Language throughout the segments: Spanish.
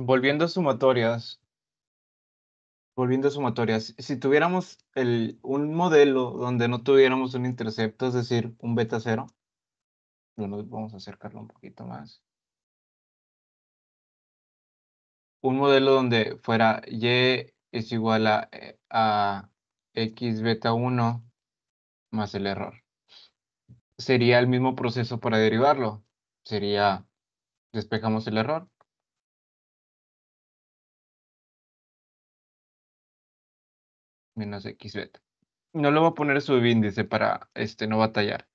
Volviendo a sumatorias, volviendo a sumatorias, si tuviéramos el, un modelo donde no tuviéramos un intercepto, es decir, un beta cero, vamos a acercarlo un poquito más. Un modelo donde fuera y es igual a, eh, a x beta 1 más el error. Sería el mismo proceso para derivarlo. Sería, despejamos el error, menos x beta. No lo voy a poner subíndice para este, no batallar.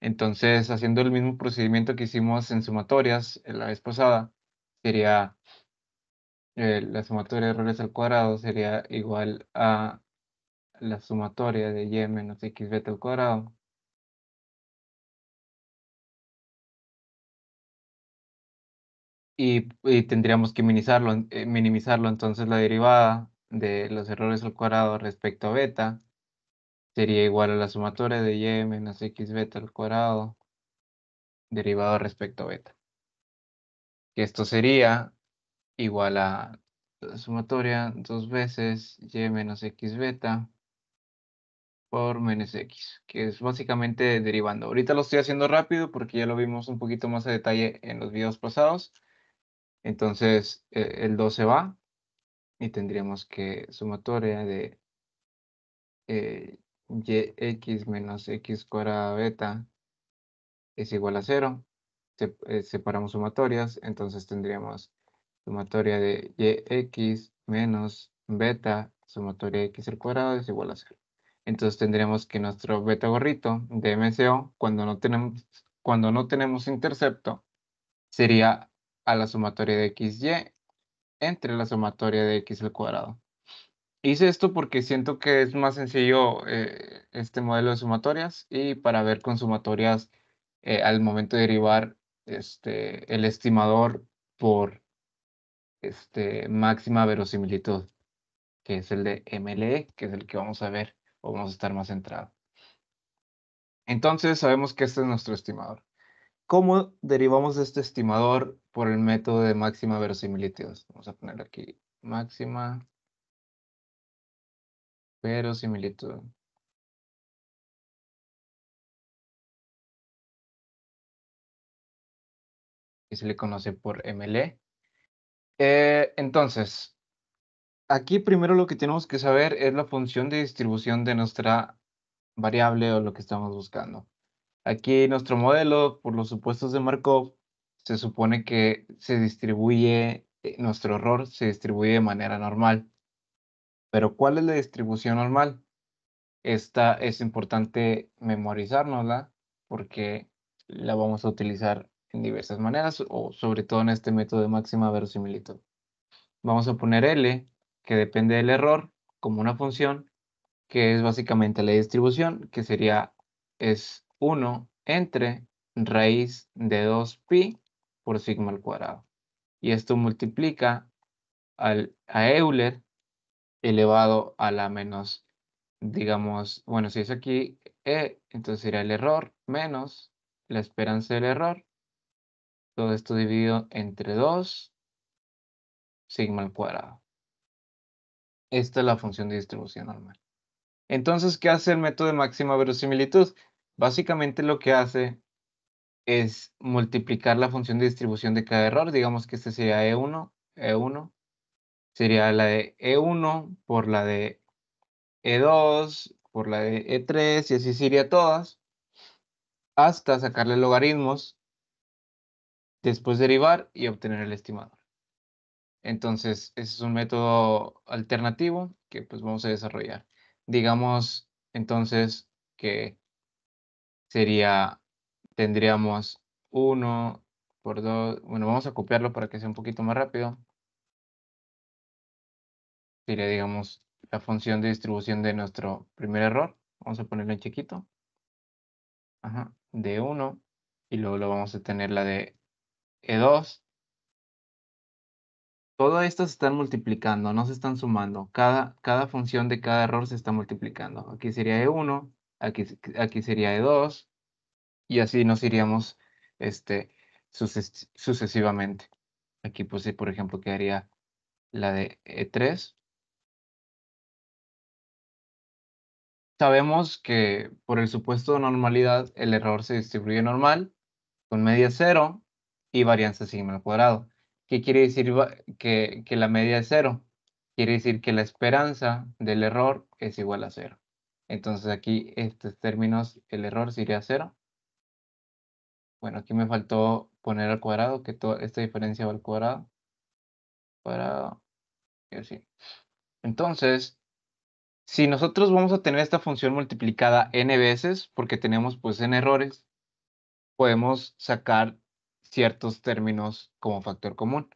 Entonces, haciendo el mismo procedimiento que hicimos en sumatorias eh, la vez pasada, sería eh, la sumatoria de errores al cuadrado sería igual a la sumatoria de y menos x beta al cuadrado Y, tendríamos que minimizarlo, eh, minimizarlo. Entonces la derivada de los errores al cuadrado respecto a beta sería igual a la sumatoria de y menos x beta al cuadrado derivado respecto a beta. Que esto sería igual a la sumatoria dos veces y menos x beta por menos x, que es básicamente derivando. Ahorita lo estoy haciendo rápido porque ya lo vimos un poquito más a detalle en los videos pasados. Entonces eh, el 2 se va y tendríamos que sumatoria de eh, y yx menos x cuadrada beta es igual a cero. Eh, separamos sumatorias, entonces tendríamos sumatoria de yx menos beta sumatoria de x al cuadrado es igual a cero. Entonces tendríamos que nuestro beta gorrito de MCO, cuando no tenemos, cuando no tenemos intercepto, sería a la sumatoria de xy entre la sumatoria de x al cuadrado. Hice esto porque siento que es más sencillo eh, este modelo de sumatorias y para ver con sumatorias eh, al momento de derivar este, el estimador por este, máxima verosimilitud, que es el de MLE, que es el que vamos a ver o vamos a estar más centrado. Entonces sabemos que este es nuestro estimador. ¿Cómo derivamos este estimador por el método de máxima verosimilitud? Vamos a poner aquí máxima verosimilitud. Y se le conoce por ML. Eh, entonces, aquí primero lo que tenemos que saber es la función de distribución de nuestra variable o lo que estamos buscando. Aquí nuestro modelo, por los supuestos de Markov, se supone que se distribuye, eh, nuestro error se distribuye de manera normal. Pero ¿cuál es la distribución normal? Esta es importante memorizárnosla porque la vamos a utilizar en diversas maneras o sobre todo en este método de máxima verosimilitud. Vamos a poner L, que depende del error, como una función, que es básicamente la distribución, que sería, es 1 entre raíz de 2pi por sigma al cuadrado. Y esto multiplica al, a Euler elevado a la menos, digamos, bueno, si es aquí E, entonces sería el error menos la esperanza del error. Todo esto dividido entre 2 sigma al cuadrado. Esta es la función de distribución normal. Entonces, ¿qué hace el método de máxima verosimilitud? Básicamente lo que hace es multiplicar la función de distribución de cada error. Digamos que este sería E1, E1. Sería la de E1 por la de E2, por la de E3 y así sería todas. Hasta sacarle logaritmos, después derivar y obtener el estimador. Entonces, ese es un método alternativo que pues vamos a desarrollar. Digamos entonces que sería, tendríamos 1 por 2, bueno, vamos a copiarlo para que sea un poquito más rápido. Sería, digamos, la función de distribución de nuestro primer error. Vamos a ponerlo en chiquito. Ajá, de 1. Y luego lo vamos a tener la de E2. Todo esto se están multiplicando, no se están sumando. Cada, cada función de cada error se está multiplicando. Aquí sería E1, aquí, sería de 2, y así nos iríamos este, sucesivamente. Aquí, pues, por ejemplo, quedaría la de E3. Sabemos que por el supuesto de normalidad, el error se distribuye normal, con media cero y varianza sigma al cuadrado. ¿Qué quiere decir que, que la media es cero? Quiere decir que la esperanza del error es igual a cero. Entonces aquí estos términos, el error sería cero. Bueno, aquí me faltó poner al cuadrado, que toda esta diferencia va al cuadrado. Cuadrado, y así. Entonces, si nosotros vamos a tener esta función multiplicada n veces, porque tenemos pues n errores, podemos sacar ciertos términos como factor común.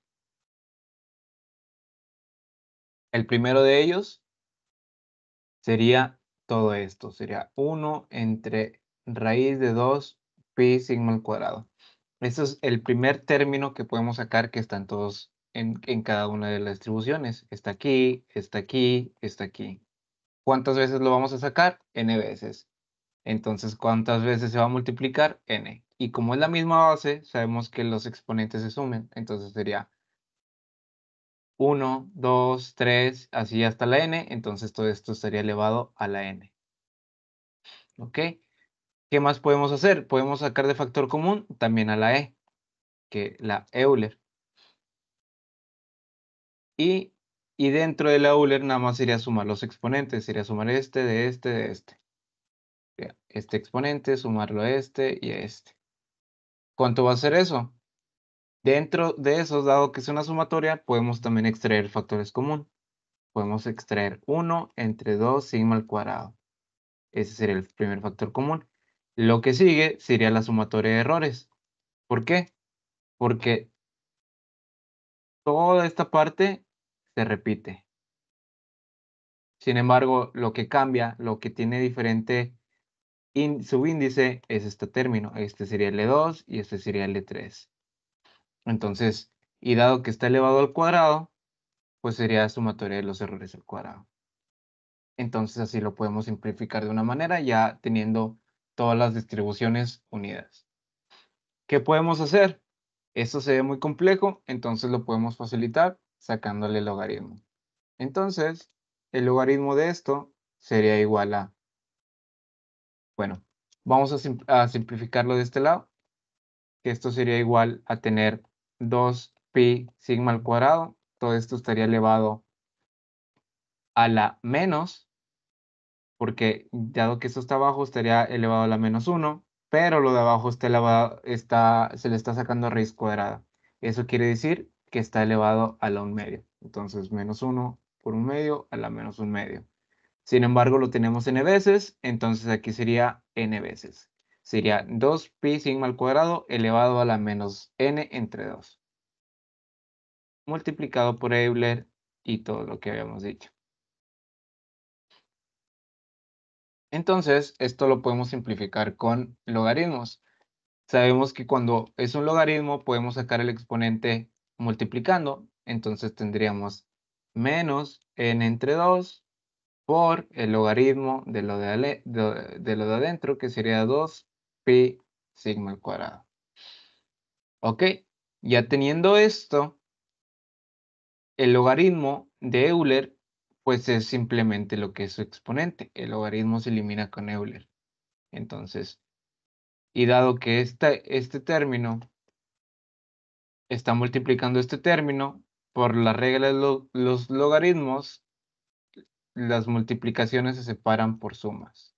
El primero de ellos sería todo esto. Sería 1 entre raíz de 2 pi sigma al cuadrado. Este es el primer término que podemos sacar que están todos en, en cada una de las distribuciones. Está aquí, está aquí, está aquí. ¿Cuántas veces lo vamos a sacar? n veces. Entonces, ¿cuántas veces se va a multiplicar? n. Y como es la misma base, sabemos que los exponentes se sumen. Entonces sería 1, 2, 3, así hasta la n, entonces todo esto estaría elevado a la n. ¿Ok? ¿Qué más podemos hacer? Podemos sacar de factor común también a la e, que la Euler. Y, y dentro de la Euler nada más a sumar los exponentes, sería sumar este, de este, de este. Este exponente, sumarlo a este y a este. ¿Cuánto va a ser eso? Dentro de esos, dado que es una sumatoria, podemos también extraer factores comunes. Podemos extraer 1 entre 2 sigma al cuadrado. Ese sería el primer factor común. Lo que sigue sería la sumatoria de errores. ¿Por qué? Porque toda esta parte se repite. Sin embargo, lo que cambia, lo que tiene diferente subíndice es este término. Este sería el 2 e y este sería el 3 e entonces, y dado que está elevado al cuadrado, pues sería sumatoria de los errores al cuadrado. Entonces así lo podemos simplificar de una manera ya teniendo todas las distribuciones unidas. ¿Qué podemos hacer? Esto se ve muy complejo, entonces lo podemos facilitar sacándole el logaritmo. Entonces, el logaritmo de esto sería igual a... Bueno, vamos a, simplificarlo de este lado. Esto sería igual a tener 2pi sigma al cuadrado. Todo esto estaría elevado a la menos, porque dado que esto está abajo, estaría elevado a la menos 1, pero lo de abajo está elevado, está, se le está sacando raíz cuadrada. Eso quiere decir que está elevado a la 1 medio. Entonces, menos 1 por 1 medio a la menos 1 medio. Sin embargo, lo tenemos n veces, entonces aquí sería n veces sería 2pi sigma al cuadrado elevado a la menos n entre 2. Multiplicado por Euler y todo lo que habíamos dicho. Entonces, esto lo podemos simplificar con logaritmos. Sabemos que cuando es un logaritmo podemos sacar el exponente multiplicando. Entonces tendríamos menos n entre 2 por el logaritmo de lo de, de, lo de adentro, que sería 2 P sigma al cuadrado. Ok, ya teniendo esto, el logaritmo de Euler, pues es simplemente lo que es su exponente. El logaritmo se elimina con Euler. Entonces, y dado que este término está multiplicando este término por la regla de los logaritmos, las multiplicaciones se separan por sumas.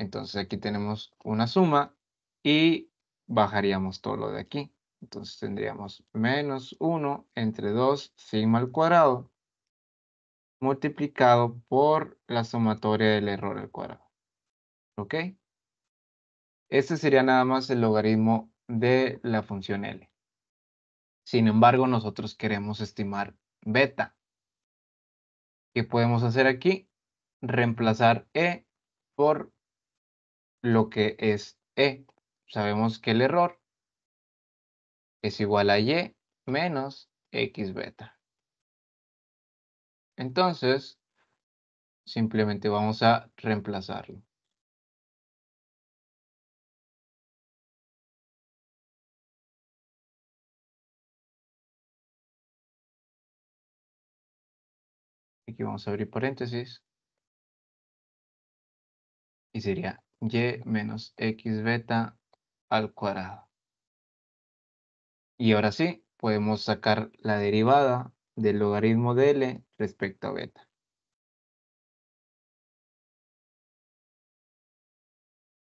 Entonces aquí tenemos una suma y bajaríamos todo lo de aquí. Entonces tendríamos menos 1 entre 2 sigma al cuadrado multiplicado por la sumatoria del error al cuadrado. ¿Ok? Este sería nada más el logaritmo de la función L. Sin embargo, nosotros queremos estimar beta. ¿Qué podemos hacer aquí? Reemplazar E por lo que es E. Sabemos que el error es igual a Y menos X beta. Entonces, simplemente vamos a reemplazarlo. Aquí vamos a abrir paréntesis. Y sería y menos x beta al cuadrado. Y ahora sí, podemos sacar la derivada del logaritmo de L respecto a beta.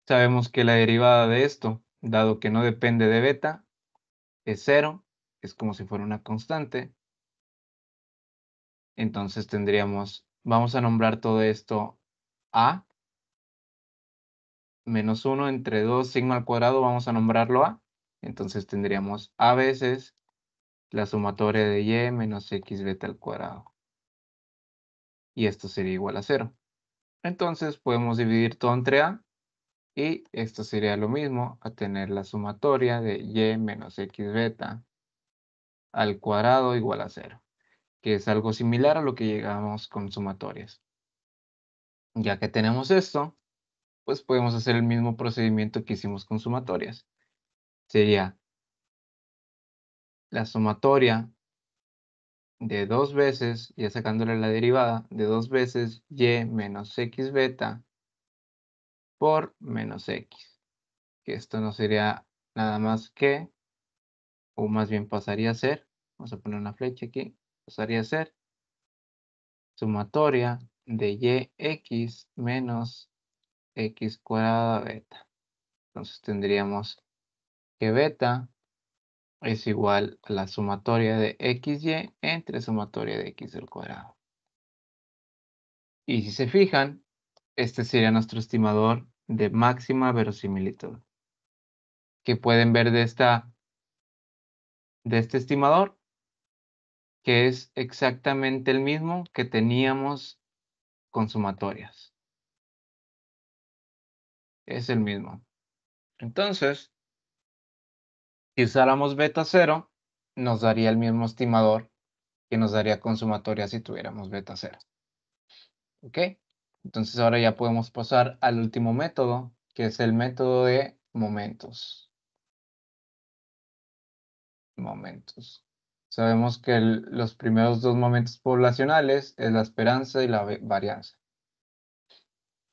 Sabemos que la derivada de esto, dado que no depende de beta, es cero, es como si fuera una constante. Entonces tendríamos, vamos a nombrar todo esto A, menos 1 entre 2 sigma al cuadrado, vamos a nombrarlo A. Entonces tendríamos A veces la sumatoria de Y menos X beta al cuadrado. Y esto sería igual a 0. Entonces podemos dividir todo entre A. Y esto sería lo mismo a tener la sumatoria de Y menos X beta al cuadrado igual a 0. Que es algo similar a lo que llegamos con sumatorias. Ya que tenemos esto, pues podemos hacer el mismo procedimiento que hicimos con sumatorias. Sería la sumatoria de dos veces, ya sacándole la derivada, de dos veces y menos x beta por menos x. Que esto no sería nada más que, o más bien pasaría a ser, vamos a poner una flecha aquí, pasaría a ser sumatoria de yx menos x cuadrada beta. Entonces tendríamos que beta es igual a la sumatoria de xy entre sumatoria de x al cuadrado. Y si se fijan, este sería nuestro estimador de máxima verosimilitud. Que pueden ver de, esta, de este estimador, que es exactamente el mismo que teníamos con sumatorias es el mismo. Entonces, si usáramos beta cero, nos daría el mismo estimador que nos daría consumatoria si tuviéramos beta cero. ¿Ok? Entonces ahora ya podemos pasar al último método, que es el método de momentos. Momentos. Sabemos que los primeros dos momentos poblacionales es la esperanza y la varianza.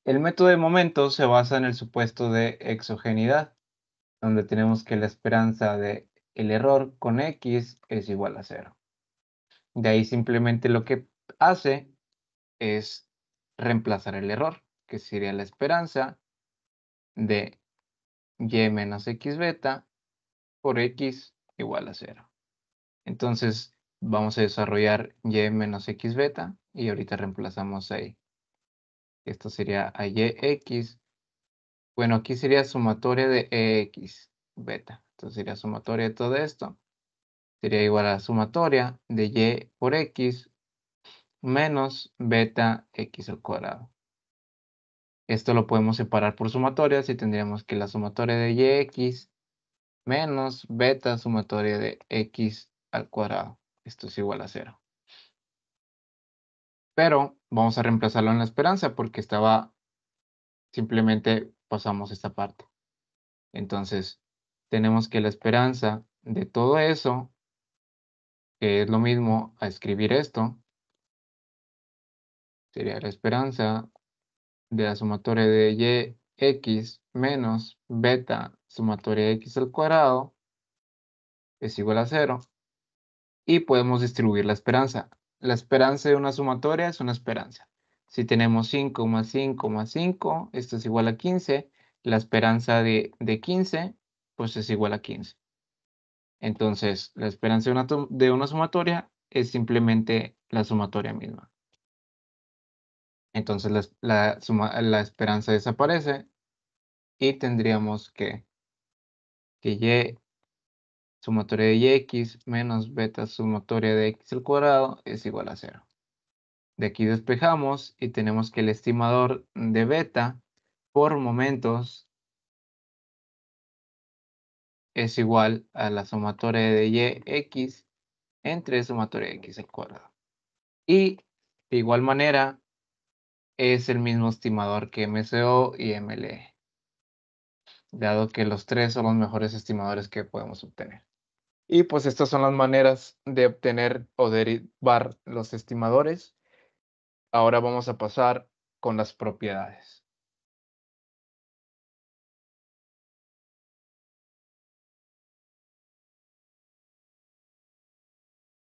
El método de momento se basa en el supuesto de exogenidad, donde tenemos que la esperanza de el error con x es igual a cero. De ahí simplemente lo que hace es reemplazar el error, que sería la esperanza de y menos x beta por x igual a cero. Entonces vamos a desarrollar y menos x beta y ahorita reemplazamos ahí. Esto sería a yx, Bueno, aquí sería sumatoria de EX beta. Entonces sería sumatoria de todo esto. Sería igual a la sumatoria de Y por X menos beta X al cuadrado. Esto lo podemos separar por sumatoria, y tendríamos que la sumatoria de YX menos beta sumatoria de X al cuadrado. Esto es igual a cero pero vamos a reemplazarlo en la esperanza porque estaba simplemente pasamos esta parte. Entonces, tenemos que la esperanza de todo eso, que es lo mismo a escribir esto, sería la esperanza de la sumatoria de y x menos beta sumatoria de x al cuadrado es igual a cero. Y podemos distribuir la esperanza. La esperanza de una sumatoria es una esperanza. Si tenemos 5 más 5 más 5, esto es igual a 15. La esperanza de, de 15, pues es igual a 15. Entonces, la esperanza de una, sumatoria es simplemente la sumatoria misma. Entonces, la, esperanza desaparece y tendríamos que, que sumatoria de y x menos beta sumatoria de x al cuadrado es igual a 0. De aquí despejamos y tenemos que el estimador de beta por momentos es igual a la sumatoria de y x entre sumatoria de x al cuadrado. Y de igual manera es el mismo estimador que MCO y MLE, dado que los tres son los mejores estimadores que podemos obtener. Y pues estas son las maneras de obtener o derivar los estimadores. Ahora vamos a pasar con las propiedades.